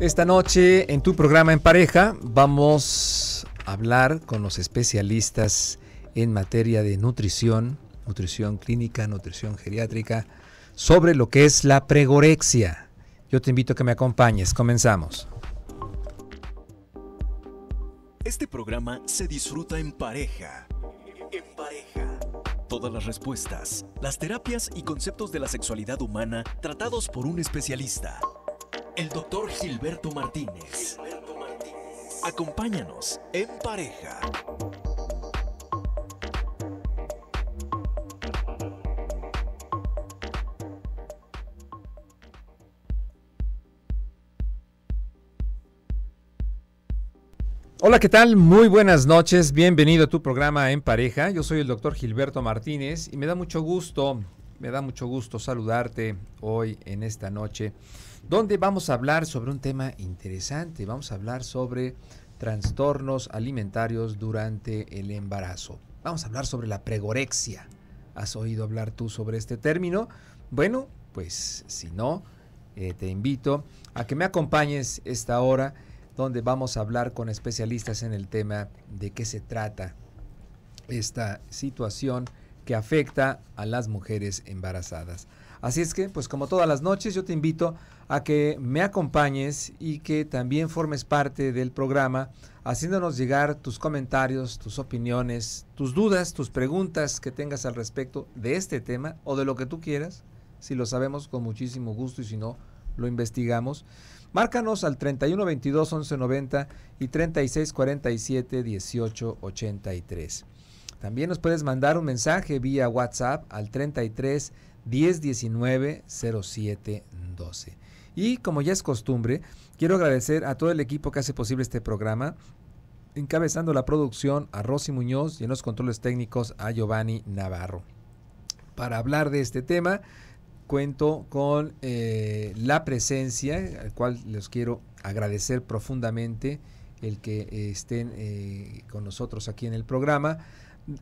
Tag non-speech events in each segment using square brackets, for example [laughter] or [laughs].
Esta noche en tu programa en pareja vamos a hablar con los especialistas en materia de nutrición, nutrición clínica, nutrición geriátrica, sobre lo que es la pregorexia. Yo te invito a que me acompañes. Comenzamos. Este programa se disfruta en pareja. En pareja. Todas las respuestas, las terapias y conceptos de la sexualidad humana tratados por un especialista el doctor Gilberto Martínez. Gilberto Martínez. Acompáñanos en pareja. Hola, ¿qué tal? Muy buenas noches. Bienvenido a tu programa En Pareja. Yo soy el doctor Gilberto Martínez y me da mucho gusto, me da mucho gusto saludarte hoy en esta noche donde vamos a hablar sobre un tema interesante. Vamos a hablar sobre trastornos alimentarios durante el embarazo. Vamos a hablar sobre la pregorexia. ¿Has oído hablar tú sobre este término? Bueno, pues si no, eh, te invito a que me acompañes esta hora donde vamos a hablar con especialistas en el tema de qué se trata esta situación que afecta a las mujeres embarazadas. Así es que, pues como todas las noches, yo te invito a que me acompañes y que también formes parte del programa, haciéndonos llegar tus comentarios, tus opiniones, tus dudas, tus preguntas que tengas al respecto de este tema o de lo que tú quieras. Si lo sabemos con muchísimo gusto y si no, lo investigamos. Márcanos al 3122 1190 y 3647 1883. También nos puedes mandar un mensaje vía WhatsApp al 33 1019 0712. Y como ya es costumbre, quiero agradecer a todo el equipo que hace posible este programa, encabezando la producción a Rosy Muñoz y en los controles técnicos a Giovanni Navarro. Para hablar de este tema, cuento con eh, la presencia, al cual les quiero agradecer profundamente el que eh, estén eh, con nosotros aquí en el programa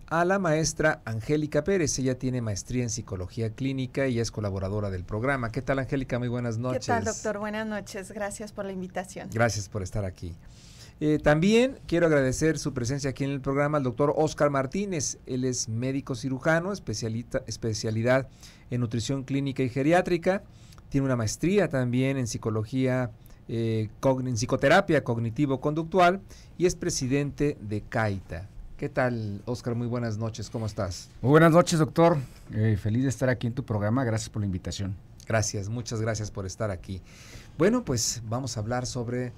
a la maestra Angélica Pérez. Ella tiene maestría en psicología clínica y es colaboradora del programa. ¿Qué tal, Angélica? Muy buenas noches. ¿Qué tal, doctor? Buenas noches. Gracias por la invitación. Gracias por estar aquí. Eh, también quiero agradecer su presencia aquí en el programa al doctor Oscar Martínez. Él es médico cirujano, especialidad en nutrición clínica y geriátrica. Tiene una maestría también en psicología, eh, en psicoterapia cognitivo-conductual y es presidente de CAITA. ¿Qué tal, Oscar? Muy buenas noches, ¿cómo estás? Muy buenas noches, doctor. Eh, feliz de estar aquí en tu programa, gracias por la invitación. Gracias, muchas gracias por estar aquí. Bueno, pues vamos a hablar sobre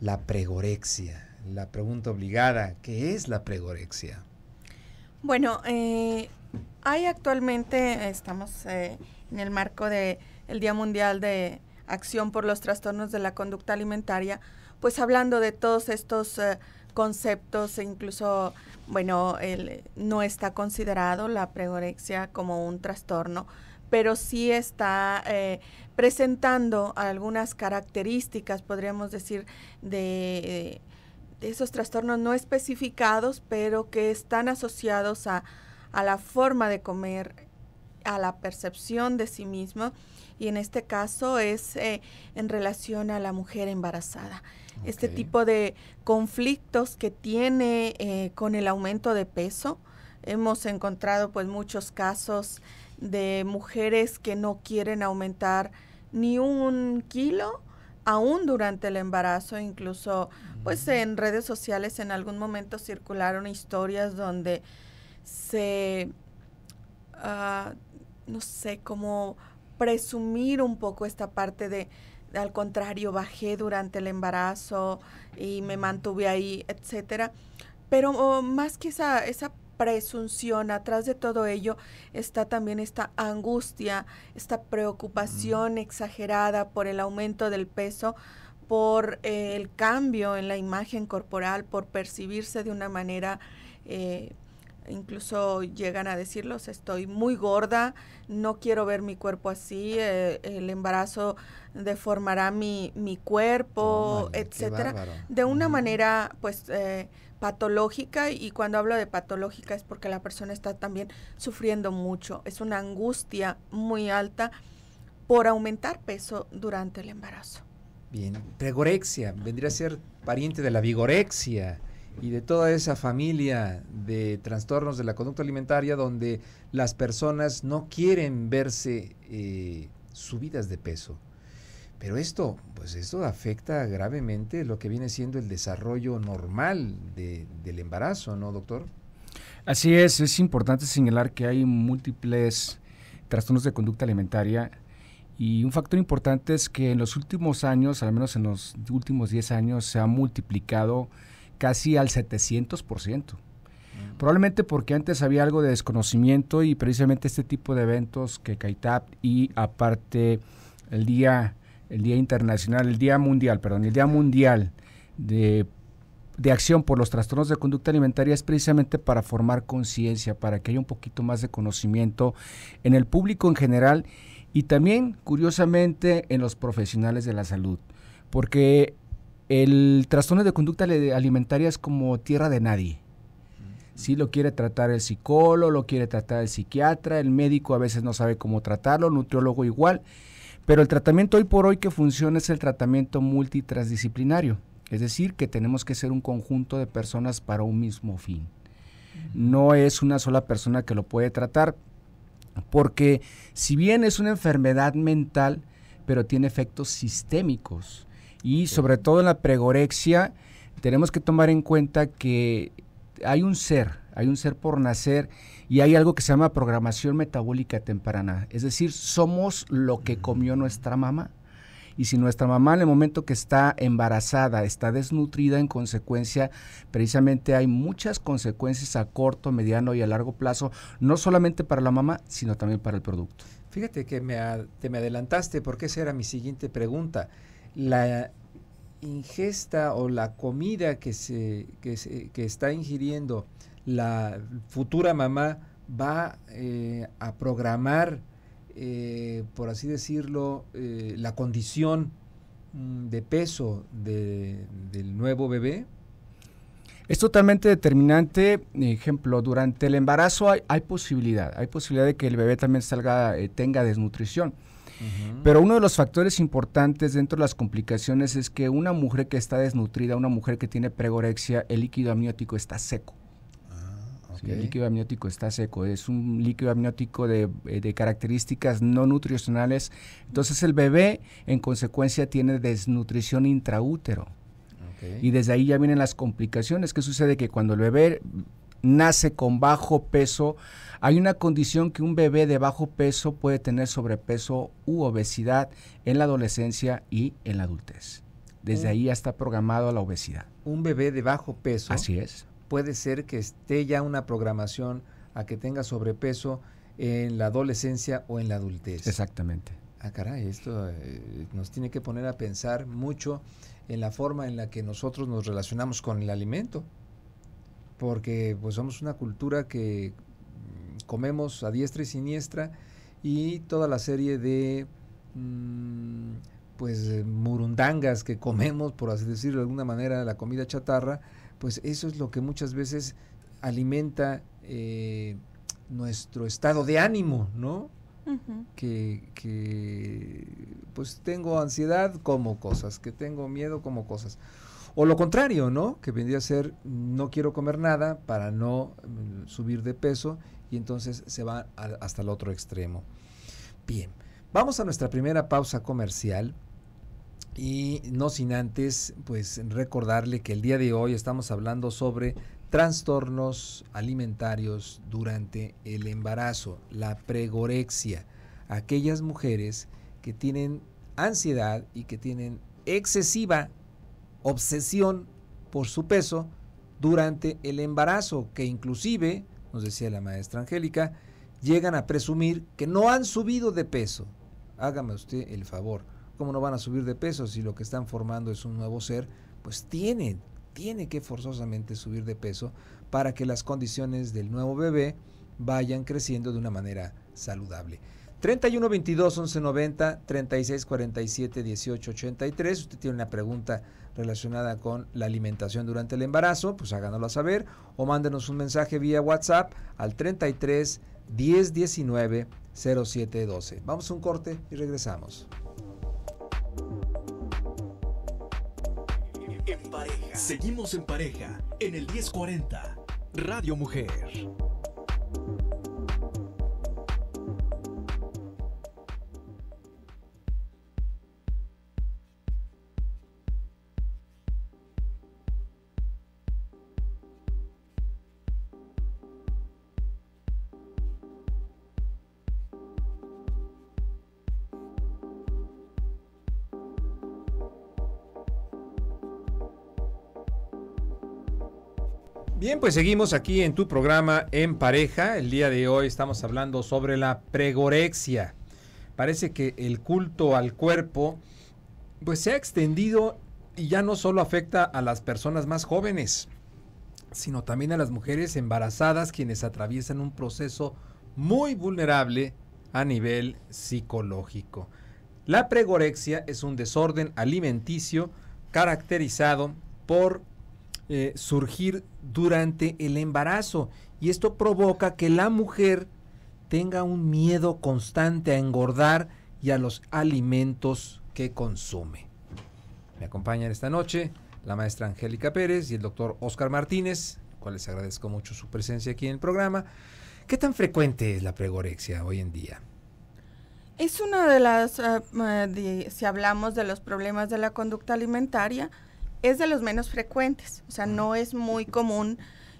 la pregorexia, la pregunta obligada, ¿qué es la pregorexia? Bueno, eh, hay actualmente, estamos eh, en el marco del el Día Mundial de Acción por los Trastornos de la Conducta Alimentaria, pues hablando de todos estos conceptos, e incluso, bueno, no está considerado la pregorexia como un trastorno, pero sí está eh, presentando algunas características, podríamos decir, de, esos trastornos no especificados, pero que están asociados a, la forma de comer, a la percepción de sí mismo, y en este caso es eh, en relación a la mujer embarazada este tipo de conflictos que tiene eh, con el aumento de peso. Hemos encontrado pues muchos casos de mujeres que no quieren aumentar ni un kilo aún durante el embarazo, incluso pues en redes sociales en algún momento circularon historias donde se, ah, no sé, cómo presumir un poco esta parte de al contrario, bajé durante el embarazo y me mantuve ahí, etcétera. Pero oh, más que esa, esa presunción, atrás de todo ello está también esta angustia, esta preocupación mm. exagerada por el aumento del peso, por eh, el cambio en la imagen corporal, por percibirse de una manera eh, incluso llegan a decirlos, estoy muy gorda, no quiero ver mi cuerpo así, eh, el embarazo deformará mi, cuerpo, etcétera, de una manera pues eh, patológica y cuando hablo de patológica es porque la persona está también sufriendo mucho, es una angustia muy alta por aumentar peso durante el embarazo. Bien, pregorexia vendría a ser pariente de la vigorexia y de toda esa familia de trastornos de la conducta alimentaria donde las personas no quieren verse eh, subidas de peso. Pero esto, pues esto afecta gravemente lo que viene siendo el desarrollo normal del embarazo, ¿no, doctor? Así es, es importante señalar que hay múltiples trastornos de conducta alimentaria y un factor importante es que en los últimos años, al menos en los últimos 10 años, se ha multiplicado casi al 700%. Probablemente porque antes había algo de desconocimiento y precisamente este tipo de eventos que CAITAP y aparte el día, el día internacional, el día mundial, perdón, el día mundial de, de acción por los trastornos de conducta alimentaria es precisamente para formar conciencia, para que haya un poquito más de conocimiento en el público en general y también, curiosamente, en los profesionales de la salud. Porque el trastorno de conducta alimentaria es como tierra de nadie. si lo quiere tratar el psicólogo, lo quiere tratar el psiquiatra, el médico a veces no sabe cómo tratarlo, el nutriólogo igual. Pero el tratamiento hoy por hoy que funciona es el tratamiento multitransdisciplinario. Es decir, que tenemos que ser un conjunto de personas para un mismo fin. No es una sola persona que lo puede tratar, porque si bien es una enfermedad mental, pero tiene efectos sistémicos. Y sobre todo en la pregorexia tenemos que tomar en cuenta que hay un ser, hay un ser por nacer y hay algo que se llama programación metabólica temprana. Es decir, somos lo que mm. comió nuestra mamá. Y si nuestra mamá en el momento que está embarazada está desnutrida, en consecuencia, precisamente hay muchas consecuencias a corto, mediano y a largo plazo, no solamente para la mamá, sino también para el producto. Fíjate que me, te me adelantaste porque esa era mi siguiente pregunta la ingesta o la comida que, se, que, está ingiriendo la futura mamá va eh, a programar, eh, por así decirlo, eh, la condición mm, de peso del nuevo bebé? Es totalmente determinante, ejemplo, durante el embarazo hay, hay, posibilidad, hay posibilidad de que el bebé también salga, tenga desnutrición. Pero uno de los factores importantes dentro de las complicaciones es que una mujer que está desnutrida, una mujer que tiene pregorexia, el líquido amniótico está seco. Ah, el líquido amniótico está seco, es un líquido amniótico eh, de, características no nutricionales. Entonces el bebé en consecuencia tiene desnutrición intraútero. Y desde ahí ya vienen las complicaciones. ¿Qué sucede? Que cuando el bebé nace con bajo peso, hay una condición que un bebé de bajo peso puede tener sobrepeso u obesidad en la adolescencia y en la adultez. Desde ahí ya está programado la obesidad. Un bebé de bajo peso. Así es. Puede ser que esté ya una programación a que tenga sobrepeso en la adolescencia o en la adultez. Exactamente. Ah, esto eh, nos tiene que poner a pensar mucho en la forma en la que nosotros nos relacionamos con el alimento porque pues somos una cultura que mm, comemos a diestra y siniestra y toda la serie de mm, pues murundangas que comemos, por así decirlo de alguna manera, la comida chatarra, pues eso es lo que muchas veces alimenta eh, nuestro estado de ánimo, ¿no? que, que, pues tengo ansiedad como cosas, que tengo miedo como cosas. O lo contrario, ¿no? Que vendría a ser no quiero comer nada para no mm, subir de peso y entonces se va hasta el otro extremo. Bien, vamos a nuestra primera pausa comercial. Y no sin antes, pues recordarle que el día de hoy estamos hablando sobre trastornos alimentarios durante el embarazo, la pregorexia, aquellas mujeres que tienen ansiedad y que tienen excesiva obsesión por su peso durante el embarazo, que inclusive, nos decía la maestra Angélica, llegan a presumir que no han subido de peso. Hágame usted el favor, ¿cómo no van a subir de peso si lo que están formando es un nuevo ser? Pues tiene, tiene que forzosamente subir de peso para que las condiciones del nuevo bebé vayan creciendo de una manera saludable. 31 22 11 90 36 47 18 83. Usted tiene una pregunta relacionada con la alimentación durante el embarazo, pues háganoslo saber o mándenos un mensaje vía WhatsApp al 33 10 19 07 12. Vamos a un corte y regresamos. En pareja. Seguimos en pareja en el 1040 Radio Mujer. Bien, pues seguimos aquí en tu programa En Pareja. El día de hoy estamos hablando sobre la pregorexia. Parece que el culto al cuerpo pues se ha extendido y ya no solo afecta a las personas más jóvenes, sino también a las mujeres embarazadas quienes atraviesan un proceso muy vulnerable a nivel psicológico. La pregorexia es un desorden alimenticio caracterizado por eh, surgir durante el embarazo y esto provoca que la mujer tenga un miedo constante a engordar y a los alimentos que consume. Me acompañan esta noche la maestra Angélica Pérez y el doctor Oscar Martínez, cuales agradezco mucho su presencia aquí en el programa. ¿Qué tan frecuente es la pregorexia hoy en día? Es una de las, eh, eh, si hablamos de los problemas de la conducta alimentaria, es de los menos frecuentes, o sea, no es muy común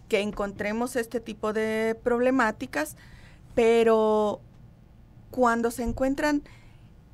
que encontremos este tipo de problemáticas, pero cuando se encuentran,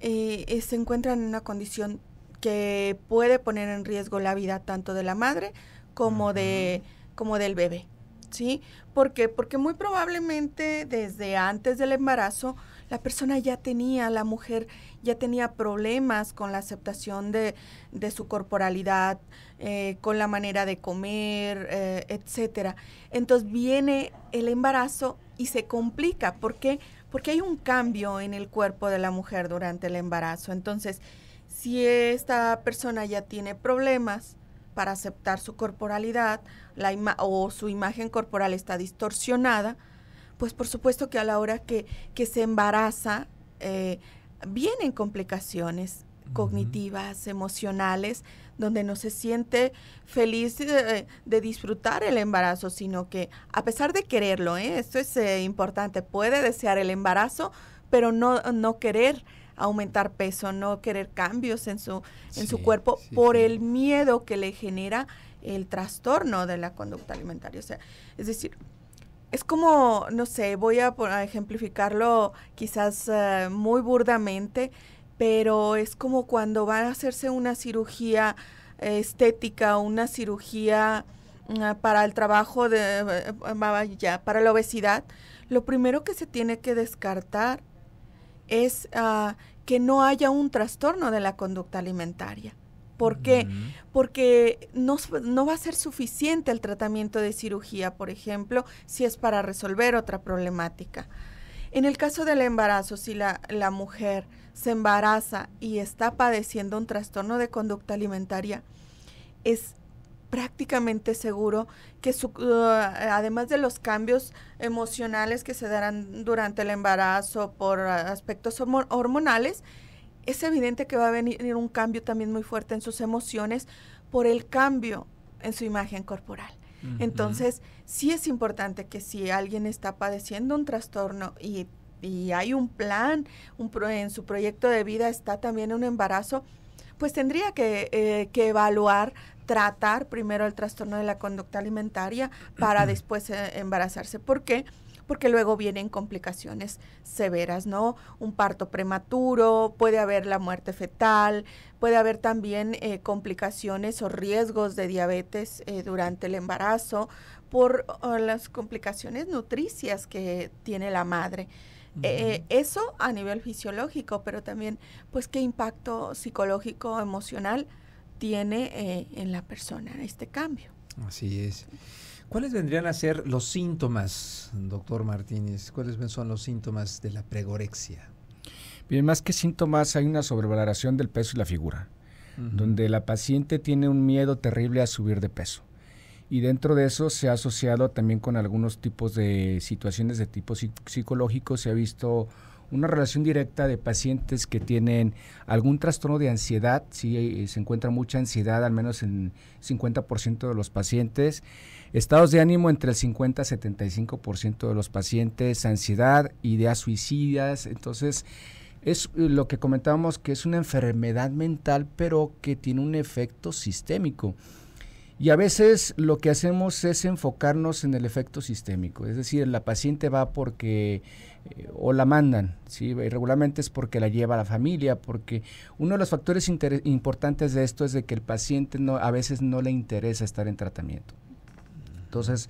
eh, se encuentran en una condición que puede poner en riesgo la vida tanto de la madre como, de, como del bebé, ¿sí? ¿Por qué? Porque muy probablemente desde antes del embarazo, la persona ya tenía, la mujer ya tenía problemas con la aceptación de, de su corporalidad, eh, con la manera de comer, eh, etcétera. Entonces viene el embarazo y se complica. ¿Por qué? Porque hay un cambio en el cuerpo de la mujer durante el embarazo. Entonces, si esta persona ya tiene problemas, para aceptar su corporalidad la ima o su imagen corporal está distorsionada, pues por supuesto que a la hora que, se embaraza eh, vienen complicaciones cognitivas, emocionales, donde no se siente feliz de, disfrutar el embarazo, sino que a pesar de quererlo, ¿eh? esto es eh, importante, puede desear el embarazo, pero no, querer aumentar peso, no querer cambios en su, en su cuerpo por el miedo que le genera el trastorno de la conducta alimentaria. O sea, es decir, es como, no sé, voy a, ejemplificarlo quizás eh, muy burdamente, pero es como cuando van a hacerse una cirugía estética, una cirugía mm, para el trabajo de, eh, eh, ya, para la obesidad, lo primero que se tiene que descartar es ah, que no haya un trastorno de la conducta alimentaria. ¿Por qué? porque no, va a ser suficiente el tratamiento de cirugía, por ejemplo, si es para resolver otra problemática. En el caso del embarazo, si la, mujer se embaraza y está padeciendo un trastorno de conducta alimentaria, es prácticamente seguro que uh, además de los cambios emocionales que se darán durante el embarazo por uh, aspectos hormonales, es evidente que va a venir un cambio también muy fuerte en sus emociones por el cambio en su imagen corporal. Entonces, sí es importante que si alguien está padeciendo un trastorno y, y hay un plan, un en su proyecto de vida está también un embarazo, pues tendría que, eh, evaluar tratar primero el trastorno de la conducta alimentaria para [clears throat] después eh, embarazarse. ¿Por qué? Porque porque luego vienen complicaciones severas, ¿no? Un parto prematuro, puede haber la muerte fetal, puede haber también eh, complicaciones o riesgos de diabetes eh, durante el embarazo por las complicaciones nutricias que tiene la madre. Eh, eso a nivel fisiológico, pero también, pues, qué impacto psicológico, emocional tiene en la persona este cambio. Así es. ¿Cuáles vendrían a ser los síntomas, doctor Martínez? ¿Cuáles son los síntomas de la pregorexia? Bien, más que síntomas, hay una sobrevaloración del peso y la figura, donde la paciente tiene un miedo terrible a subir de peso. Y dentro de eso se ha asociado también con algunos tipos de situaciones de tipo psicológico. Se ha visto una relación directa de pacientes que tienen algún trastorno de ansiedad, sí, eh, se encuentra mucha ansiedad, al menos en 50% de los pacientes. Estados de ánimo entre el 50 y 75% de los pacientes, ansiedad, ideas suicidas. Entonces, es eh, lo que comentábamos que es una enfermedad mental, pero que tiene un efecto sistémico. Y a veces lo que hacemos es enfocarnos en el efecto sistémico, es decir, la paciente va porque eh, o la mandan, ¿sí? regularmente es porque la lleva a la familia, porque uno de los factores importantes de esto es de que el paciente no, a veces no le interesa estar en tratamiento. Entonces,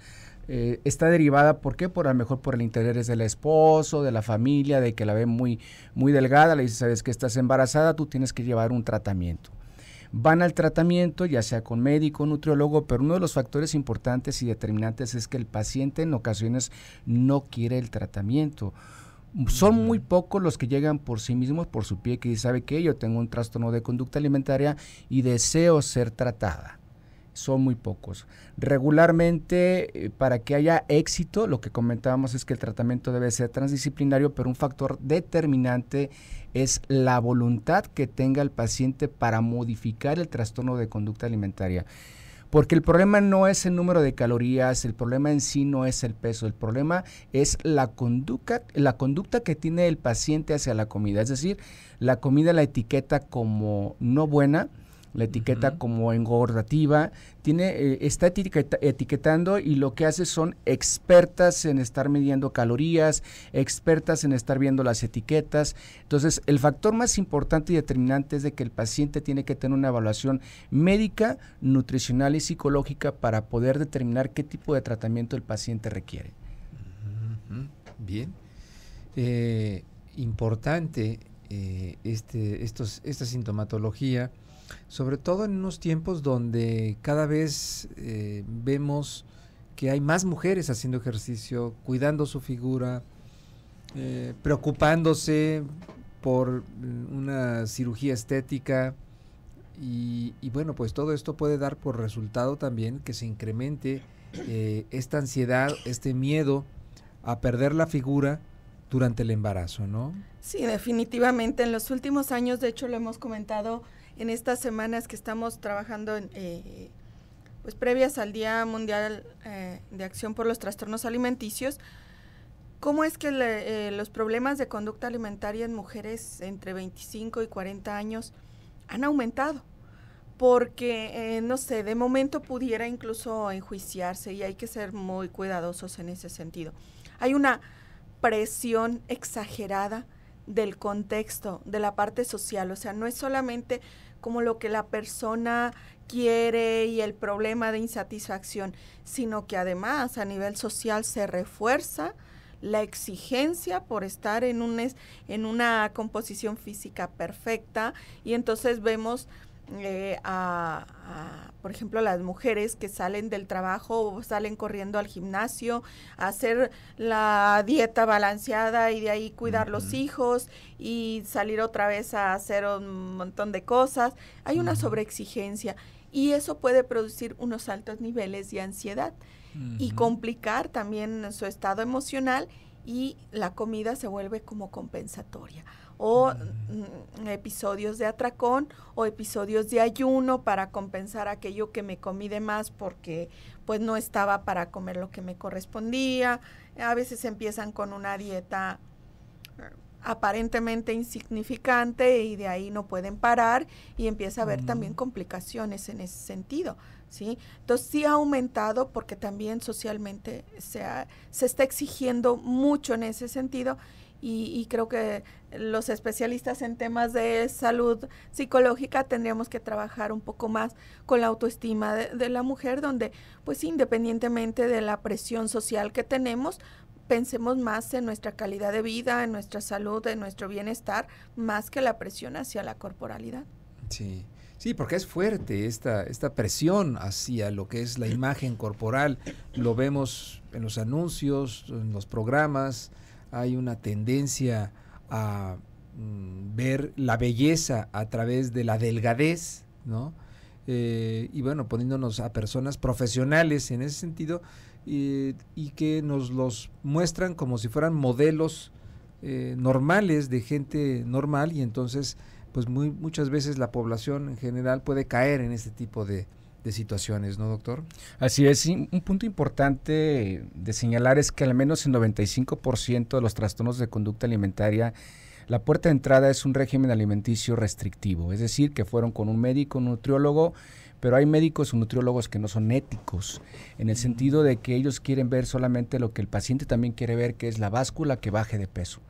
eh, está derivada, ¿por qué? Por a lo mejor por el interés del esposo, de la familia, de que la ve muy, muy delgada, le dice, sabes que estás embarazada, tú tienes que llevar un tratamiento. Van al tratamiento, ya sea con médico, nutriólogo, pero uno de los factores importantes y determinantes es que el paciente en ocasiones no quiere el tratamiento. Son mm. muy pocos los que llegan por sí mismos, por su pie, que sabe que yo tengo un trastorno de conducta alimentaria y deseo ser tratada son muy pocos. Regularmente, eh, para que haya éxito, lo que comentábamos es que el tratamiento debe ser transdisciplinario, pero un factor determinante es la voluntad que tenga el paciente para modificar el trastorno de conducta alimentaria. Porque el problema no es el número de calorías, el problema en sí no es el peso, el problema es la conducta, la conducta que tiene el paciente hacia la comida. Es decir, la comida la etiqueta como no buena, la etiqueta como engordativa, tiene, eh, está etiquetando y lo que hace son expertas en estar midiendo calorías, expertas en estar viendo las etiquetas. Entonces, el factor más importante y determinante es de que el paciente tiene que tener una evaluación médica, nutricional y psicológica para poder determinar qué tipo de tratamiento el paciente requiere. Bien. Eh, importante eh, este, estos, esta sintomatología sobre todo en unos tiempos donde cada vez eh, vemos que hay más mujeres haciendo ejercicio, cuidando su figura, eh, preocupándose por mm, una cirugía estética. Y, bueno, pues todo esto puede dar por resultado también que se incremente eh, esta ansiedad, este miedo a perder la figura durante el embarazo, ¿no? Sí, definitivamente. En los últimos años, de hecho, lo hemos comentado, en estas semanas que estamos trabajando eh, pues previas al Día Mundial eh, de Acción por los Trastornos Alimenticios, ¿cómo es que eh, los problemas de conducta alimentaria en mujeres entre 25 y 40 años han aumentado? Porque, no sé, de momento pudiera incluso enjuiciarse y hay que ser muy cuidadosos en ese sentido. Hay una presión exagerada del contexto, de la parte social. O sea, no es solamente como lo que la persona quiere y el problema de insatisfacción, sino que además a nivel social se refuerza la exigencia por estar en, en una composición física perfecta y entonces vemos eh, a, por ejemplo, las mujeres que salen del trabajo o salen corriendo al gimnasio, a hacer la dieta balanceada y de ahí cuidar los hijos y salir otra vez a hacer un montón de cosas. Hay una sobreexigencia y eso puede producir unos altos niveles de ansiedad y complicar también su estado emocional y la comida se vuelve como compensatoria o mm, episodios de atracón o episodios de ayuno para compensar aquello que me comí de más porque pues no estaba para comer lo que me correspondía. A veces empiezan con una dieta eh, aparentemente insignificante y de ahí no pueden parar y empieza a haber mm. también complicaciones en ese sentido, ¿sí? Entonces sí ha aumentado porque también socialmente se, se está exigiendo mucho en ese sentido y, creo que los especialistas en temas de salud psicológica tendríamos que trabajar un poco más con la autoestima de, la mujer, donde pues independientemente de la presión social que tenemos, pensemos más en nuestra calidad de vida, en nuestra salud, en nuestro bienestar, más que la presión hacia la corporalidad. Sí, sí, porque es fuerte esta, esta presión hacia lo que es la [laughs] imagen corporal. Lo vemos en los anuncios, en los programas, hay una tendencia a mm, ver la belleza a través de la delgadez, ¿no? Eh, y bueno, poniéndonos a personas profesionales en ese sentido y que nos los muestran como si fueran modelos eh, normales de gente normal y entonces pues muy, muchas veces la población en general puede caer en este tipo de, situaciones, ¿no, doctor? Así es, un punto importante de señalar es que al menos el 95% de los trastornos de conducta alimentaria, la puerta de entrada es un régimen alimenticio restrictivo, es decir, que fueron con un médico, un nutriólogo, pero hay médicos o nutriólogos que no son éticos, en el mm. sentido de que ellos quieren ver solamente lo que el paciente también quiere ver, que es la báscula que baje de peso.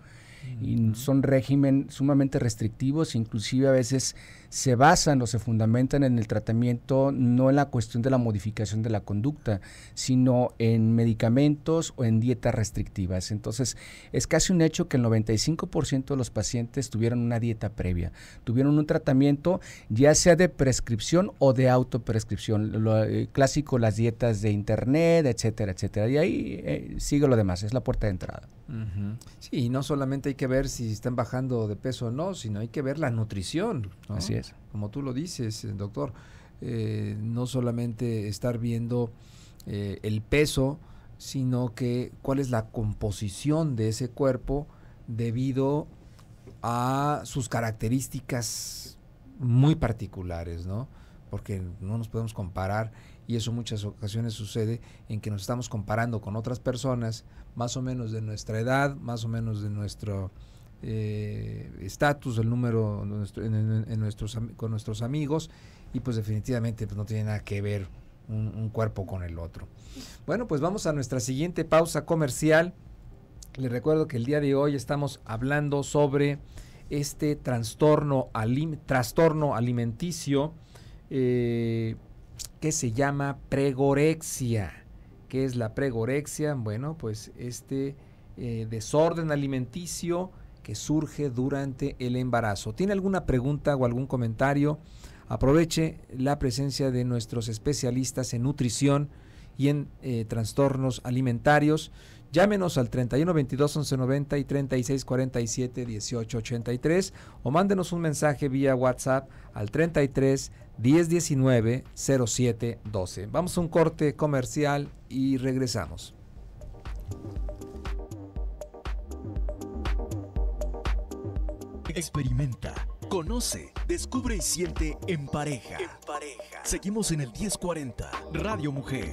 Mm, y son régimen sumamente restrictivos, inclusive a veces se basan o se fundamentan en el tratamiento, no en la cuestión de la modificación de la conducta, sino en medicamentos o en dietas restrictivas. Entonces, es casi un hecho que el 95% de los pacientes tuvieron una dieta previa, tuvieron un tratamiento ya sea de prescripción o de autoprescripción, lo eh, clásico, las dietas de internet, etcétera, etcétera. Y ahí eh, sigue lo demás, es la puerta de entrada. Sí, y no solamente hay que ver si están bajando de peso o no, sino hay que ver la nutrición. Así como tú lo dices, eh, doctor, eh, no solamente estar viendo eh, el peso, sino que cuál es la composición de ese cuerpo debido a sus características muy particulares, ¿no? Porque no nos podemos comparar y eso muchas ocasiones sucede en que nos estamos comparando con otras personas más o menos de nuestra edad, más o menos de nuestro eh, estatus, del el número en, nuestros, con nuestros amigos y pues definitivamente pues, no tiene nada que ver un, cuerpo con el otro. Bueno, pues vamos a nuestra siguiente pausa comercial. Les recuerdo que el día de hoy estamos hablando sobre este trastorno, trastorno alimenticio eh, que se llama pregorexia. ¿Qué es la pregorexia? Bueno, pues este eh, desorden alimenticio que surge durante el embarazo. ¿Tiene alguna pregunta o algún comentario? Aproveche la presencia de nuestros especialistas en nutrición y en eh, trastornos alimentarios. Llámenos al 31 22 11 90 y 36 47 18 83 o mándenos un mensaje vía WhatsApp al 33 10 19 07 12. Vamos a un corte comercial y regresamos. Experimenta, conoce, descubre y siente en pareja. En pareja. Seguimos en el 1040, Radio Mujer.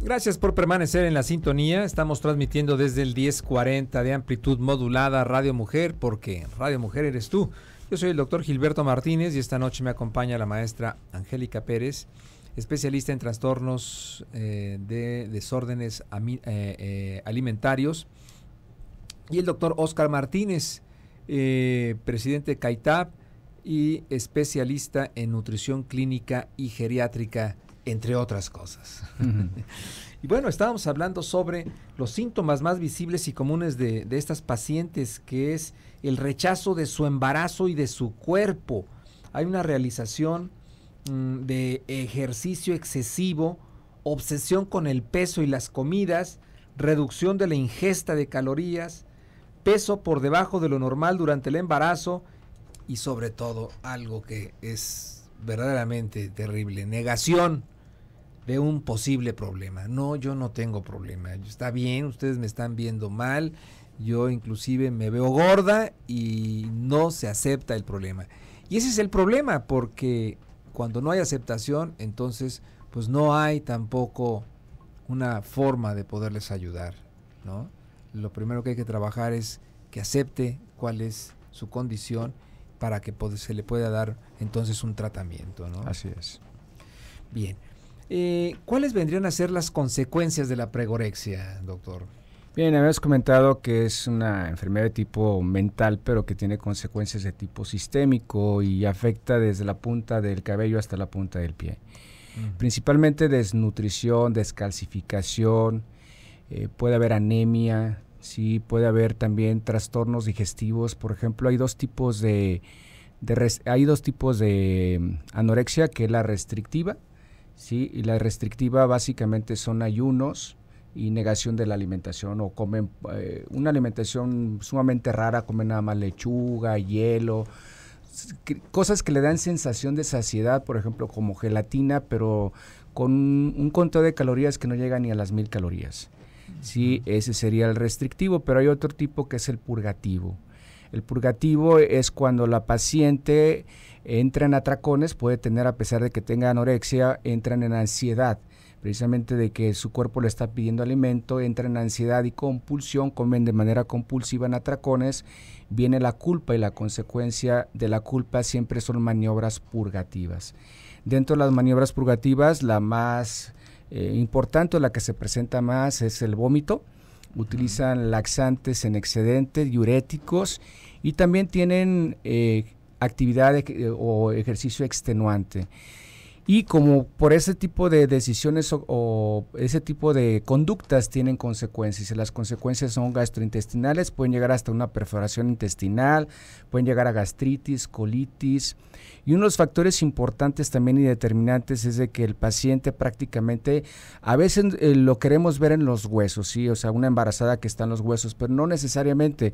Gracias por permanecer en la sintonía. Estamos transmitiendo desde el 1040 de amplitud modulada Radio Mujer, porque Radio Mujer eres tú. Yo soy el doctor Gilberto Martínez y esta noche me acompaña la maestra Angélica Pérez, especialista en trastornos eh, de desórdenes eh, eh, alimentarios, y el doctor Oscar Martínez, presidente de CAITAP y especialista en nutrición clínica y geriátrica, entre otras cosas. [laughs] Y bueno, estábamos hablando sobre los síntomas más visibles y comunes de, de estas pacientes, que es el rechazo de su embarazo y de su cuerpo. Hay una realización mm, de ejercicio excesivo, obsesión con el peso y las comidas, reducción de la ingesta de calorías, peso por debajo de lo normal durante el embarazo y sobre todo algo que es verdaderamente terrible, negación de un posible problema. No, yo no tengo problema. Está bien, ustedes me están viendo mal, yo inclusive me veo gorda y no se acepta el problema. Y ese es el problema, porque cuando no hay aceptación, entonces pues no hay tampoco una forma de poderles ayudar, ¿no? Lo primero que hay que trabajar es que acepte cuál es su condición para que se le pueda dar entonces un tratamiento, ¿no? Así es. Bien. Eh, ¿Cuáles vendrían a ser las consecuencias de la pregorexia, doctor? Bien, habíamos comentado que es una enfermedad de tipo mental, pero que tiene consecuencias de tipo sistémico y afecta desde la punta del cabello hasta la punta del pie. Mm. Principalmente desnutrición, descalcificación, eh, puede haber anemia, sí, puede haber también trastornos digestivos. Por ejemplo, hay dos tipos de, hay dos tipos de mm, anorexia, que es la restrictiva, sí, y la restrictiva básicamente son ayunos y negación de la alimentación o comen eh, una alimentación sumamente rara, comen nada más lechuga, hielo, cosas que le dan sensación de saciedad, por ejemplo, como gelatina, pero con un, de calorías que no llega ni a las mil calorías. Sí, ese sería el restrictivo, pero hay otro tipo que es el purgativo. El purgativo es cuando la paciente entra en atracones, puede tener, a pesar de que tenga anorexia, entran en ansiedad precisamente de que su cuerpo le está pidiendo alimento, entra en ansiedad y compulsión, comen de manera compulsiva en atracones, viene la culpa y la consecuencia de la culpa siempre son maniobras purgativas. Dentro de las maniobras purgativas, la más eh, importante la que se presenta más es el vómito. Utilizan laxantes en excedente, diuréticos y también tienen eh, actividad eh, o ejercicio extenuante. Y como por ese tipo de decisiones o, ese tipo de conductas tienen consecuencias, y las consecuencias son gastrointestinales, pueden llegar hasta una perforación intestinal, pueden llegar a gastritis, colitis. Y uno de los factores importantes también y determinantes es de que el paciente prácticamente, a veces eh, lo queremos ver en los huesos, ¿sí? o sea, una embarazada que está en los huesos, pero no necesariamente.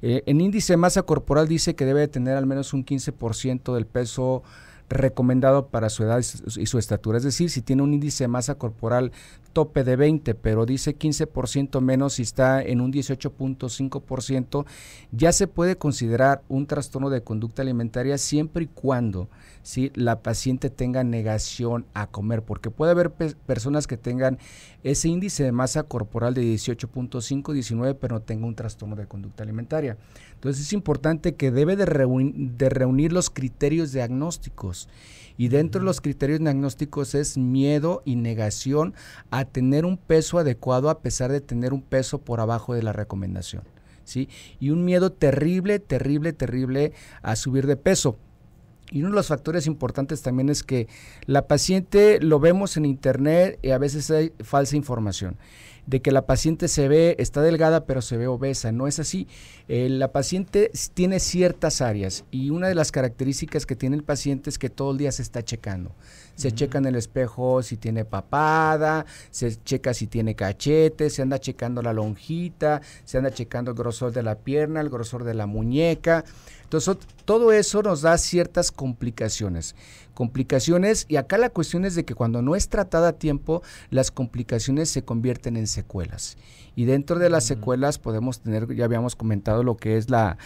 Eh, en índice masa corporal dice que debe tener al menos un 15% del peso recomendado para su edad y su estatura. Es decir, si tiene un índice de masa corporal tope de 20, pero dice 15% menos y si está en un 18.5%, ya se puede considerar un trastorno de conducta alimentaria siempre y cuando la paciente tenga negación a comer, porque puede haber personas que tengan ese índice de masa corporal de 18.5, 19, pero no tenga un trastorno de conducta alimentaria. Entonces es importante que debe de, de reunir los criterios diagnósticos. Y dentro de los criterios diagnósticos es miedo y negación a tener un peso adecuado a pesar de tener un peso por abajo de la recomendación. ¿sí? Y un miedo terrible, terrible, terrible a subir de peso. Y uno de los factores importantes también es que la paciente lo vemos en internet y a veces hay falsa información de que la paciente se ve, está delgada, pero se ve obesa. No es así. Eh, la paciente tiene ciertas áreas y una de las características que tiene el paciente es que todo el día se está checando. Se checa en el espejo si tiene papada, se checa si tiene cachete, se anda checando la lonjita, se anda checando el grosor de la pierna, el grosor de la muñeca. Entonces, todo eso nos da ciertas complicaciones. Complicaciones, y acá la cuestión es de que cuando no es tratada a tiempo, las complicaciones se convierten en secuelas. Y dentro de las mm. secuelas podemos tener, ya habíamos comentado lo que es la,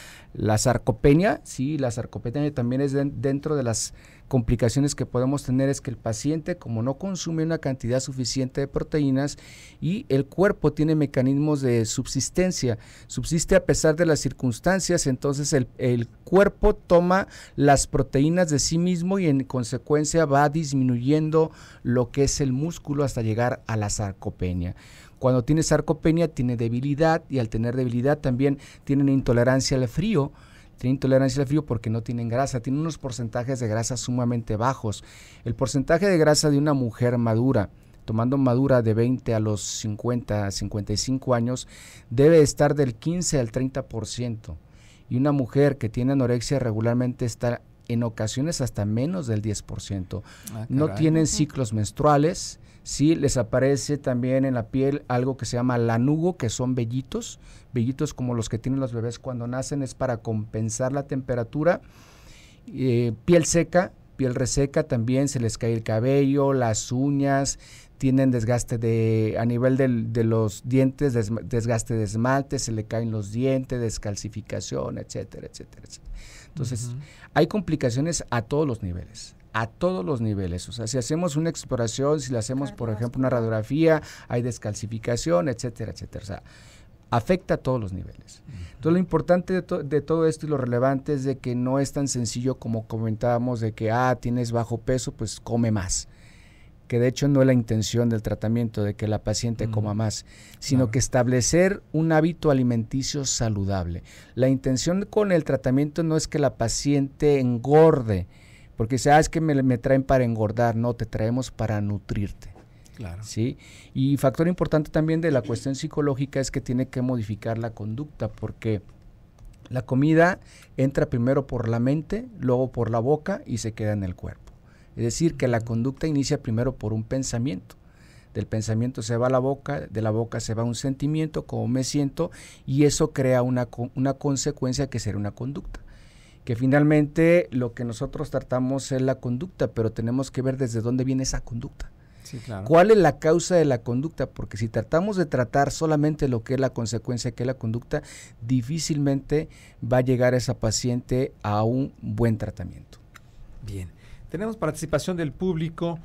sarcopenia, sí, la sarcopenia también es dentro de las complicaciones que podemos tener es que el paciente, como no consume una cantidad suficiente de proteínas y el cuerpo tiene mecanismos de subsistencia, subsiste a pesar de las circunstancias, entonces el, cuerpo toma las proteínas de sí mismo y en consecuencia va disminuyendo lo que es el músculo hasta llegar a la sarcopenia. Cuando tiene sarcopenia tiene debilidad y al tener debilidad también tiene intolerancia al frío tienen intolerancia al frío porque no tienen grasa, tienen unos porcentajes de grasa sumamente bajos. El porcentaje de grasa de una mujer madura, tomando madura de 20 a los 50, 55 años, debe estar del 15 al 30%. Y una mujer que tiene anorexia regularmente está en ocasiones hasta menos del 10%. Ah, no tienen ciclos menstruales, ¿sí? Les aparece también en la piel algo que se llama lanugo, que son vellitos, vellitos como los que tienen los bebés cuando nacen, es para compensar la temperatura. Eh, piel seca, piel reseca también, se les cae el cabello, las uñas, tienen desgaste de, a nivel de los dientes, desgaste de esmalte, se le caen los dientes, descalcificación, etcétera, etcétera, etcétera. Entonces, hay complicaciones a todos los niveles a todos los niveles. O sea, si hacemos una exploración, si le hacemos, por ejemplo, una radiografía, hay descalcificación, etcétera, etcétera. O sea, afecta a todos los niveles. Entonces, lo importante de, todo esto y lo relevante es de que no es tan sencillo como comentábamos de que, ah, tienes bajo peso, pues come más. Que de hecho no es la intención del tratamiento, de que la paciente coma más, sino que establecer un hábito alimenticio saludable. La intención con el tratamiento no es que la paciente engorde, porque ah, es que me, traen para engordar, no, te traemos para nutrirte. Claro. ¿sí? Y factor importante también de la cuestión psicológica es que tiene que modificar la conducta, porque la comida entra primero por la mente, luego por la boca y se queda en el cuerpo. Es decir, que la conducta inicia primero por un pensamiento. Del pensamiento se va a la boca, de la boca se va un sentimiento, como me siento, y eso crea una, una consecuencia que será una conducta que finalmente lo que nosotros tratamos es la conducta, pero tenemos que ver desde dónde viene esa conducta. Sí, claro. ¿Cuál es la causa de la conducta? Porque si tratamos de tratar solamente lo que es la consecuencia, que es la conducta, difícilmente va a llegar esa paciente a un buen tratamiento. Bien, tenemos participación del público.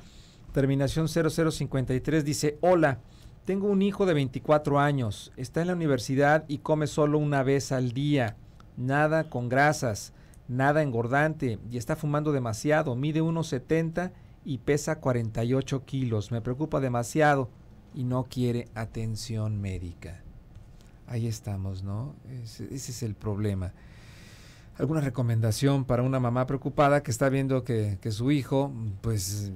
Terminación 0053 dice, hola, tengo un hijo de 24 años, está en la universidad y come solo una vez al día, nada con grasas nada engordante y está fumando demasiado, mide 1,70 y pesa 48 kilos, me preocupa demasiado y no quiere atención médica. Ahí estamos, ¿no? Ese, es el problema. ¿Alguna recomendación para una mamá preocupada que está viendo que, su hijo, pues,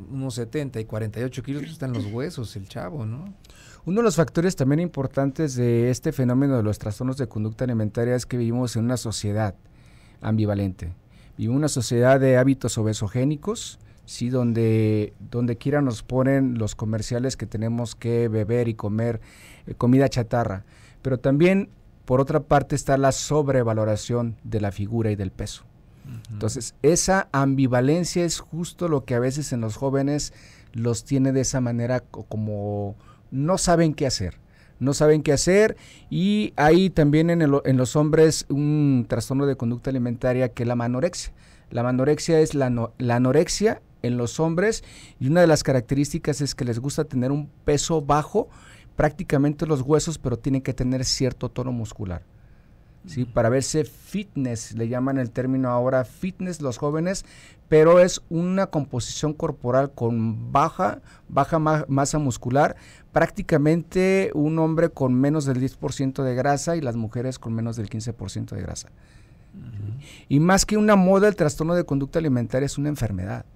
1,70 eh, unos y 48 kilos pues, están los huesos, el chavo, ¿no? Uno de los factores también importantes de este fenómeno de los trastornos de conducta alimentaria es que vivimos en una sociedad ambivalente. Vivimos en una sociedad de hábitos obesogénicos, sí, donde, donde quiera nos ponen los comerciales que tenemos que beber y comer eh, comida chatarra. Pero también, por otra parte, está la sobrevaloración de la figura y del peso. Entonces, esa ambivalencia es justo lo que a veces en los jóvenes los tiene de esa manera como no saben qué hacer. No saben qué hacer y hay también en, los hombres un trastorno de conducta alimentaria que es la manorexia. La manorexia es la, anorexia en los hombres y una de las características es que les gusta tener un peso bajo prácticamente los huesos, pero tienen que tener cierto tono muscular. ¿sí? Para verse fitness, le llaman el término ahora fitness los jóvenes, pero es una composición corporal con baja, baja masa muscular, prácticamente un hombre con menos del 10% de grasa y las mujeres con menos del 15% de grasa. Y más que una moda, el trastorno de conducta alimentaria es una enfermedad.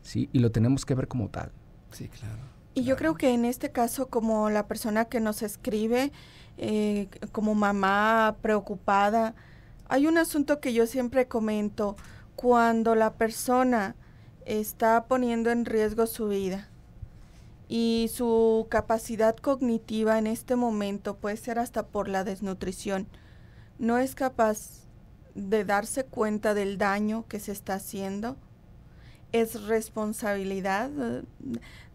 ¿sí? Y lo tenemos que ver como tal. Sí, claro. Y yo creo que en este caso, como la persona que nos escribe, eh, como mamá preocupada, hay un asunto que yo siempre comento, cuando la persona está poniendo en riesgo su vida, y su capacidad cognitiva en este momento puede ser hasta por la desnutrición. No es capaz de darse cuenta del daño que se está haciendo. Es responsabilidad eh,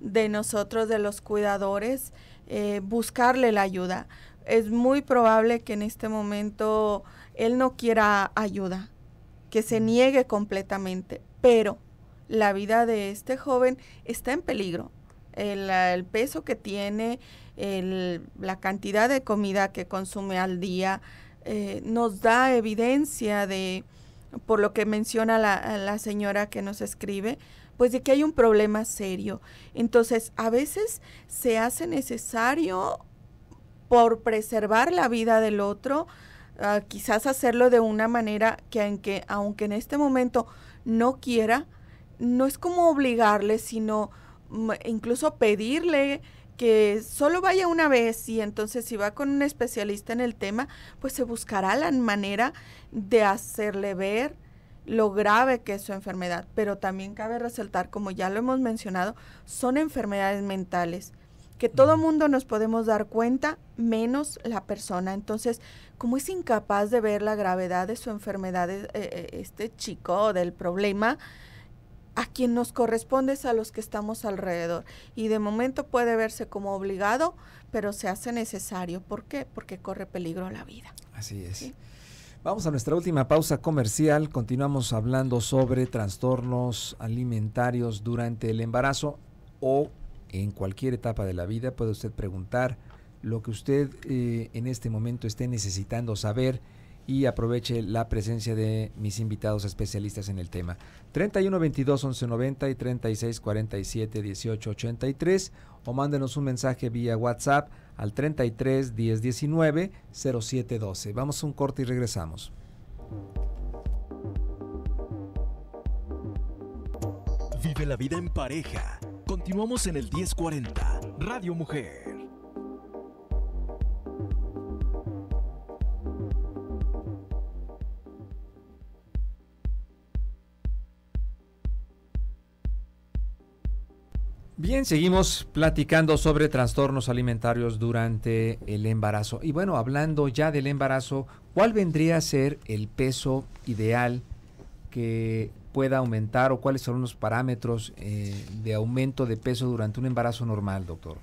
de nosotros, de los cuidadores, eh, buscarle la ayuda. Es muy probable que en este momento él no quiera ayuda, que se mm. niegue completamente, pero la vida de este joven está en peligro el, peso que tiene, la cantidad de comida que consume al día, eh, nos da evidencia de, por lo que menciona la, señora que nos escribe, pues de que hay un problema serio. Entonces, a veces se hace necesario por preservar la vida del otro, ah, quizás hacerlo de una manera que aunque en este momento no quiera, no es como obligarle, sino incluso pedirle que solo vaya una vez y entonces si va con un especialista en el tema, pues se buscará la manera de hacerle ver lo grave que es su enfermedad. Pero también cabe resaltar, como ya lo hemos mencionado, son enfermedades mentales que todo mundo nos podemos dar cuenta menos la persona. Entonces, como es incapaz de ver la gravedad de su enfermedad eh, eh, este chico del problema, a quien nos corresponde es a los que estamos alrededor. Y de momento puede verse como obligado, pero se hace necesario. ¿Por qué? Porque corre peligro la vida. Así es. Vamos a nuestra última pausa comercial. Continuamos hablando sobre trastornos alimentarios durante el embarazo o en cualquier etapa de la vida. Puede usted preguntar lo que usted eh, en este momento esté necesitando saber y aproveche la presencia de mis invitados especialistas en el tema. 31 22 11 90 y 36 47 18 83 o mándenos un mensaje vía WhatsApp al 33 10 19 07 12. Vamos a un corte y regresamos. Vive la vida en pareja. Continuamos en el 1040 Radio Mujer. Bien, seguimos platicando sobre trastornos alimentarios durante el embarazo. Y bueno, hablando ya del embarazo, ¿cuál vendría a ser el peso ideal que pueda aumentar o cuáles son los parámetros eh, de aumento de peso durante un embarazo normal, doctor?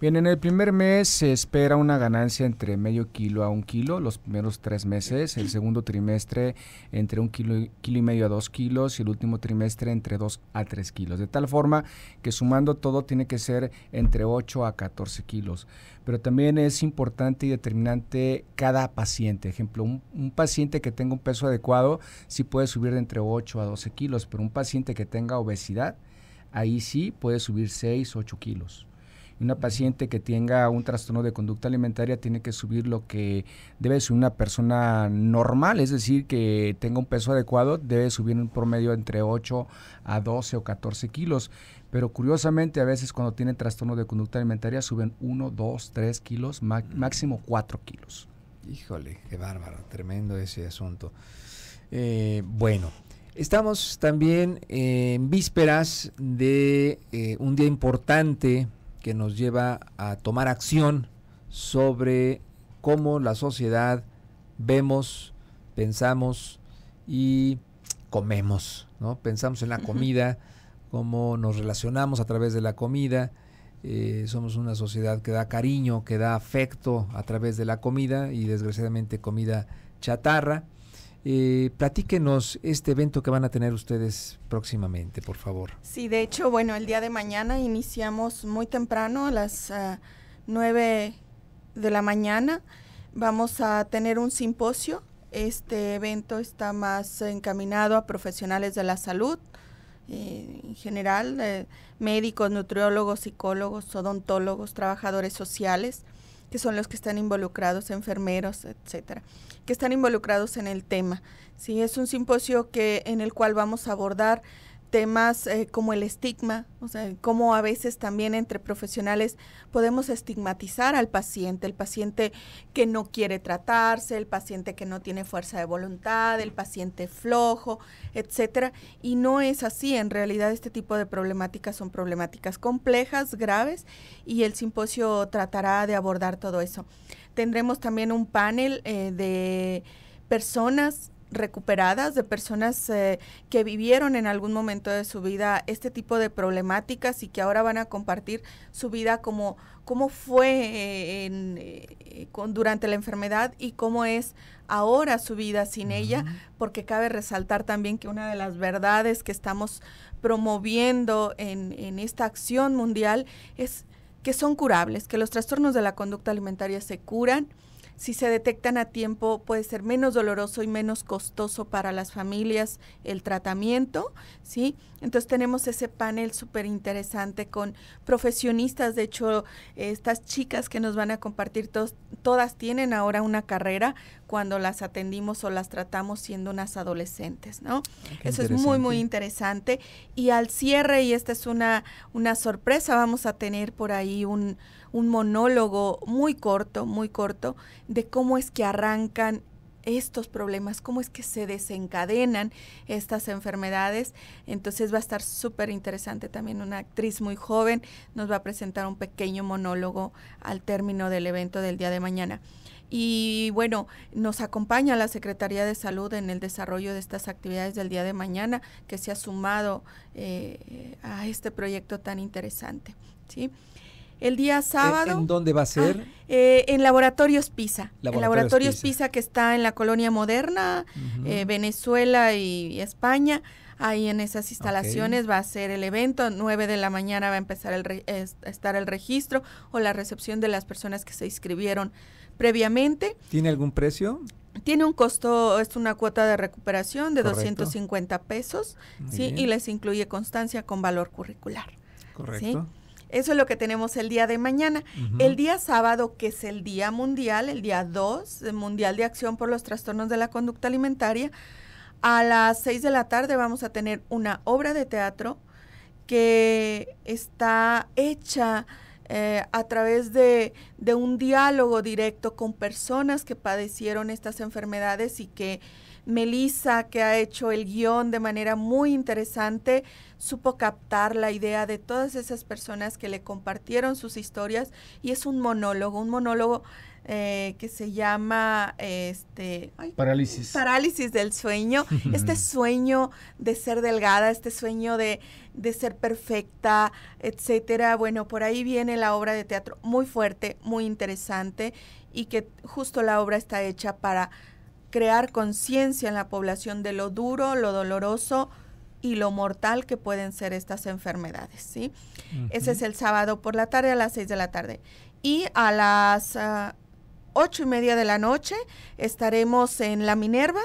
Bien, en el primer mes se espera una ganancia entre medio kilo a un kilo, los primeros tres meses, el segundo trimestre entre un kilo, y medio a dos kilos y el último trimestre entre dos a tres kilos, de tal forma que sumando todo tiene que ser entre 8 a 14 kilos. Pero también es importante y determinante cada paciente. Ejemplo, un, paciente que tenga un peso adecuado sí puede subir de entre 8 a 12 kilos, pero un paciente que tenga obesidad, ahí sí puede subir 6, 8 kilos. Una paciente que tenga un trastorno de conducta alimentaria tiene que subir lo que debe subir una persona normal, es decir, que tenga un peso adecuado, debe subir un promedio entre 8 a 12 o 14 kilos. Pero curiosamente a veces cuando tienen trastorno de conducta alimentaria suben 1, 2, 3 kilos, mm. máximo 4 kilos. Híjole, qué bárbaro, tremendo ese asunto. Eh, bueno, estamos también en vísperas de eh, un día importante que nos lleva a tomar acción sobre cómo la sociedad vemos, pensamos y comemos, ¿no? Pensamos en la comida, cómo nos relacionamos a través de la comida. Eh, somos una sociedad que da cariño, que da afecto a través de la comida y desgraciadamente comida chatarra. Eh, platíquenos este evento que van a tener ustedes próximamente, por favor. Sí, de hecho, bueno, el día de mañana iniciamos muy temprano, a las ah, nueve 9 de la mañana. Vamos a tener un simposio. Este evento está más encaminado a profesionales de la salud, eh, en general, eh, médicos, nutriólogos, psicólogos, odontólogos, trabajadores sociales que son los que están involucrados, enfermeros, etcétera, que están involucrados en el tema. es un simposio que en el cual vamos a abordar temas eh, como el estigma, o sea, cómo a veces también entre profesionales podemos estigmatizar al paciente, el paciente que no quiere tratarse, el paciente que no tiene fuerza de voluntad, el paciente flojo, etcétera, y no es así, en realidad este tipo de problemáticas son problemáticas complejas, graves y el simposio tratará de abordar todo eso. Tendremos también un panel eh, de personas recuperadas, de personas eh, que vivieron en algún momento de su vida este tipo de problemáticas y que ahora van a compartir su vida como cómo fue eh, eh, con, durante la enfermedad y cómo es ahora su vida sin ella, porque cabe resaltar también que una de las verdades que estamos promoviendo en, en esta acción mundial es que son curables, que los trastornos de la conducta alimentaria se curan, si se detectan a tiempo puede ser menos doloroso y menos costoso para las familias el tratamiento, ¿sí? Entonces tenemos ese panel súper interesante con profesionistas, de hecho, estas chicas que nos van a compartir, todas tienen ahora una carrera, cuando las atendimos o las tratamos siendo unas adolescentes, ¿no? Ah, Eso es muy, muy interesante. Y al cierre, y esta es una, sorpresa, vamos a tener por ahí un, un monólogo muy corto, muy corto, de cómo es que arrancan estos problemas, cómo es que se desencadenan estas enfermedades. Entonces va a estar súper interesante también una actriz muy joven, nos va a presentar un pequeño monólogo al término del evento del día de mañana. Y bueno, nos acompaña la Secretaría de Salud en el desarrollo de estas actividades del día de mañana, que se ha sumado eh, a este proyecto tan interesante. ¿sí? El día sábado. ¿En, dónde va a ser? Ah, eh, en Laboratorios PISA. en Laboratorios PISA. que está en la colonia moderna, eh, Venezuela y, España. Ahí en esas instalaciones va a ser el evento, 9 de la mañana va a empezar a estar el registro o la recepción de las personas que se inscribieron previamente. ¿Tiene algún precio? Tiene un costo, es una cuota de recuperación de 250 pesos, ¿sí? Y les incluye constancia con valor curricular. Correcto. Eso es lo que tenemos el día de mañana. El día sábado, que es el Día Mundial, el día 2, Mundial de Acción por los Trastornos de la Conducta Alimentaria, a las 6 de la tarde vamos a tener una obra de teatro que está hecha eh, a través de, de, un diálogo directo con personas que padecieron estas enfermedades y que Melissa, que ha hecho el guión de manera muy interesante, supo captar la idea de todas esas personas que le compartieron sus historias y es un monólogo, un monólogo eh, que se llama este parálisis parálisis del sueño [laughs] este sueño de ser delgada este sueño de, de, ser perfecta etcétera bueno por ahí viene la obra de teatro muy fuerte muy interesante y que justo la obra está hecha para crear conciencia en la población de lo duro lo doloroso y lo mortal que pueden ser estas enfermedades, ¿sí? Ese es el sábado por la tarde a las 6 de la tarde. Y a las ah, ocho y media de la noche estaremos en la Minerva.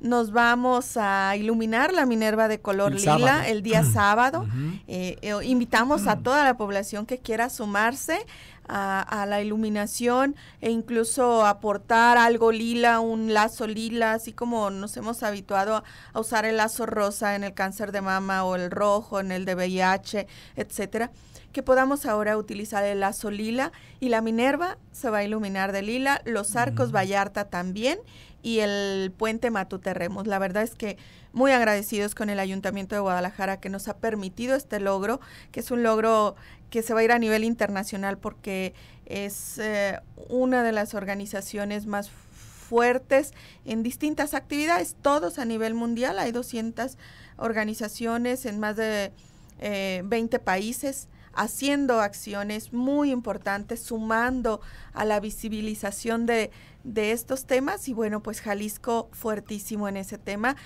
Nos vamos a iluminar la Minerva de color lila el día sábado. Eh, eh, invitamos a toda la población que quiera sumarse a, la iluminación e incluso aportar algo lila, un lazo lila, así como nos hemos habituado a, usar el lazo rosa en el cáncer de mama o el rojo en el de VIH, etcétera que podamos ahora utilizar el lazo lila y la Minerva se va a iluminar de lila, los arcos Vallarta también y el puente Matuterremos. La verdad es que muy agradecidos con el Ayuntamiento de Guadalajara que nos ha permitido este logro, que es un logro que se va a ir a nivel internacional porque es eh, una de las organizaciones más fuertes en distintas actividades, todos a nivel mundial. Hay 200 organizaciones en más de 20 eh, países haciendo acciones muy importantes, sumando a la visibilización de, de estos temas. Y bueno, pues Jalisco fuertísimo en ese tema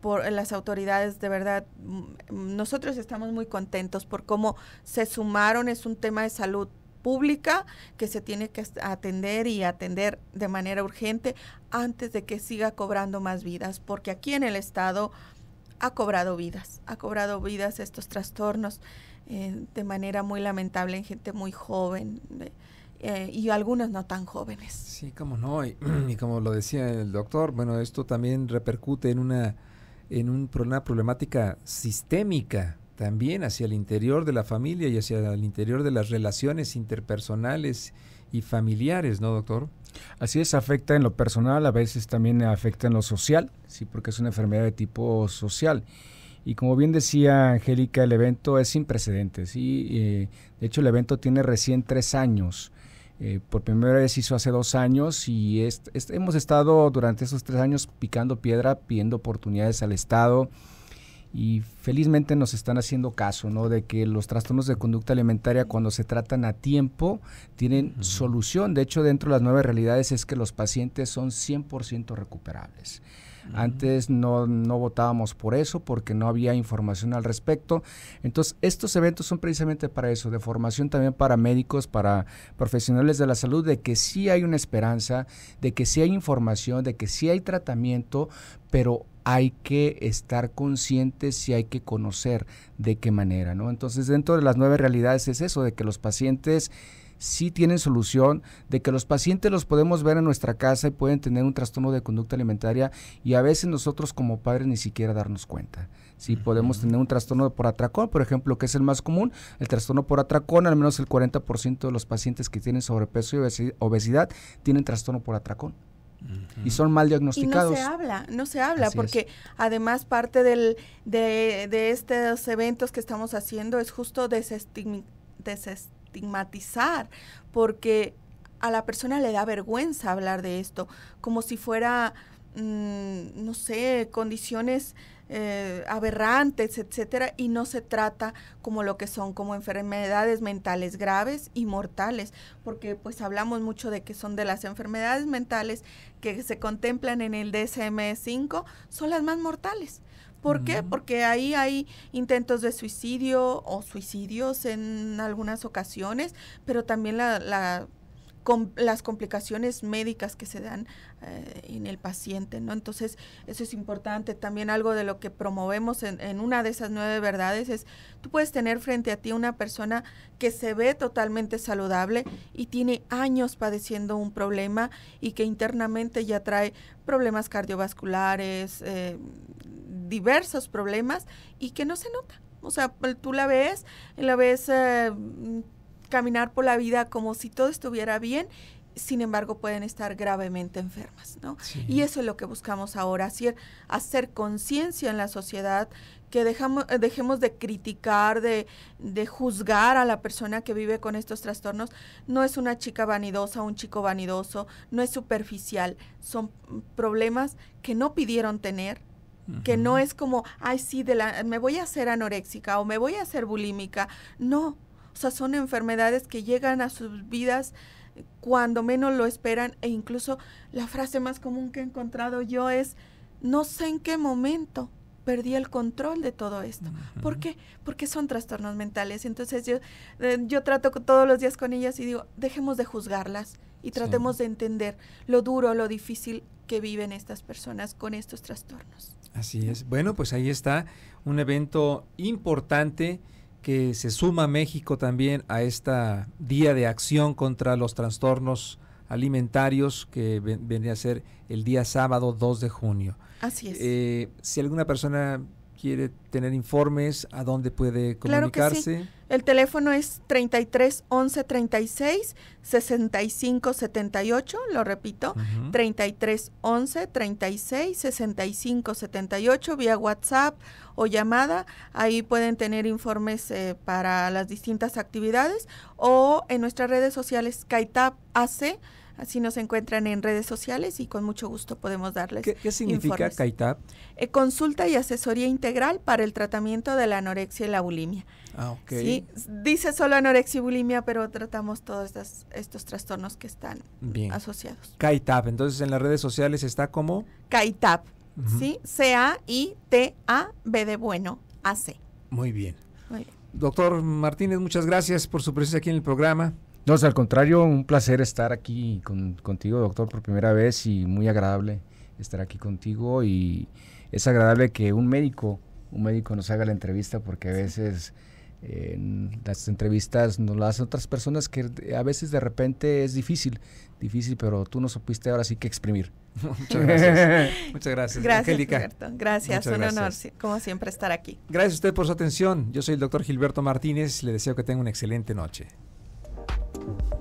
por las autoridades, de verdad, mm, nosotros estamos muy contentos por cómo se sumaron, es un tema de salud pública que se tiene que atender y atender de manera urgente antes de que siga cobrando más vidas, porque aquí en el Estado ha cobrado vidas, ha cobrado vidas estos trastornos eh, de manera muy lamentable en gente muy joven. Eh, eh, y algunos no tan jóvenes. Sí, como no, [clears throat] y, como lo decía el doctor, bueno, esto también repercute en una en un, una problemática sistémica también hacia el interior de la familia y hacia el interior de las relaciones interpersonales y familiares, ¿no, doctor? Así es, afecta en lo personal, a veces también afecta en lo social, sí, porque es una enfermedad de tipo social. Y como bien decía Angélica, el evento es sin precedentes. Y eh, de hecho, el evento tiene recién tres años. Eh, por primera vez hizo hace dos años y hemos estado durante esos tres años picando piedra, pidiendo oportunidades al Estado y felizmente nos están haciendo caso, ¿no? De que los trastornos de conducta alimentaria cuando se tratan a tiempo tienen solución. De hecho, dentro de las nuevas realidades es que los pacientes son 100% recuperables. Antes no, no votábamos por eso porque no había información al respecto. Entonces, estos eventos son precisamente para eso, de formación también para médicos, para profesionales de la salud, de que sí hay una esperanza, de que sí hay información, de que sí hay tratamiento, pero hay que estar conscientes y hay que conocer de qué manera, ¿no? Entonces, dentro de las nueve realidades es eso, de que los pacientes sí tienen solución, de que los pacientes los podemos ver en nuestra casa y pueden tener un trastorno de conducta alimentaria y a veces nosotros como padres ni siquiera darnos cuenta. Si sí, podemos tener un trastorno por atracón, por ejemplo, que es el más común, el trastorno por atracón, al menos el 40% de los pacientes que tienen sobrepeso y obesidad tienen trastorno por atracón. Y son mal diagnosticados. no se habla, no se habla, porque además parte del, de, estos eventos que estamos haciendo es justo desestimar estigmatizar, porque a la persona le da vergüenza hablar de esto, como si fuera, mm, no sé, condiciones eh, aberrantes, etcétera, y no se trata como lo que son, como enfermedades mentales graves y mortales, porque pues hablamos mucho de que son de las enfermedades mentales que se contemplan en el DSM-5, son las más mortales. ¿Por qué? Porque ahí hay intentos de suicidio o suicidios en algunas ocasiones, pero también la, la las complicaciones médicas que se dan eh, en el paciente, ¿no? Entonces, eso es importante. También algo de lo que promovemos en, una de esas nueve verdades es, tú puedes tener frente a ti una persona que se ve totalmente saludable y tiene años padeciendo un problema y que internamente ya trae problemas cardiovasculares, eh, diversos problemas y que no se nota. O sea, tú la ves, la ves eh, caminar por la vida como si todo estuviera bien sin embargo pueden estar gravemente enfermas, ¿no? Y eso es lo que buscamos ahora, hacer, hacer conciencia en la sociedad, que dejamos, eh, dejemos de criticar, de, de, juzgar a la persona que vive con estos trastornos. No es una chica vanidosa, un chico vanidoso, no es superficial, son problemas que no pidieron tener, que no es como, ay, sí, me voy a hacer anoréxica o me voy a hacer bulímica. No, o sea, son enfermedades que llegan a sus vidas cuando menos lo esperan e incluso la frase más común que he encontrado yo es, no sé en qué momento perdí el control de todo esto. ¿Por qué? Porque son trastornos mentales. Entonces yo, eh, yo trato todos los días con ellas y digo, dejemos de juzgarlas y tratemos de entender lo duro, lo difícil que viven estas personas con estos trastornos. Así es. Bueno, pues ahí está un evento importante que se suma México también a esta Día de Acción contra los Trastornos Alimentarios que vendría a ser el día sábado 2 de junio. Así es. Eh, si alguna persona quiere tener informes, a dónde puede comunicarse. Claro que sí. El teléfono es 33 11 36 65 78, lo repito, 33 11 36 65 78 vía WhatsApp o llamada. Ahí pueden tener informes eh, para las distintas actividades o en nuestras redes sociales Kaitap AC Así nos encuentran en redes sociales y con mucho gusto podemos darles. ¿Qué, significa CAITAP? Eh, consulta y asesoría integral para el tratamiento de la anorexia y la bulimia. Ah, ok. Sí, dice solo anorexia y bulimia, pero tratamos todos estos, estos trastornos que están Bien. asociados. CAITAP, entonces en las redes sociales está como... CAITAP, ¿sí? C-A-I-T-A-B de bueno, A-C. Muy bien. Muy bien. Doctor Martínez, muchas gracias por su presencia aquí en el programa. No, al contrario, un placer estar aquí con, contigo, doctor, por primera vez y muy agradable estar aquí contigo y es agradable que un médico, un médico nos haga la entrevista porque a veces eh, las entrevistas nos las hacen otras personas que a veces de repente es difícil, difícil, pero tú nos supiste ahora sí que exprimir. [laughs] Muchas gracias. Muchas gracias. Gracias. un honor, como siempre, estar aquí. Gracias a usted por su atención. Yo soy el doctor Gilberto Martínez. Le deseo que tenga una excelente noche. Thank you.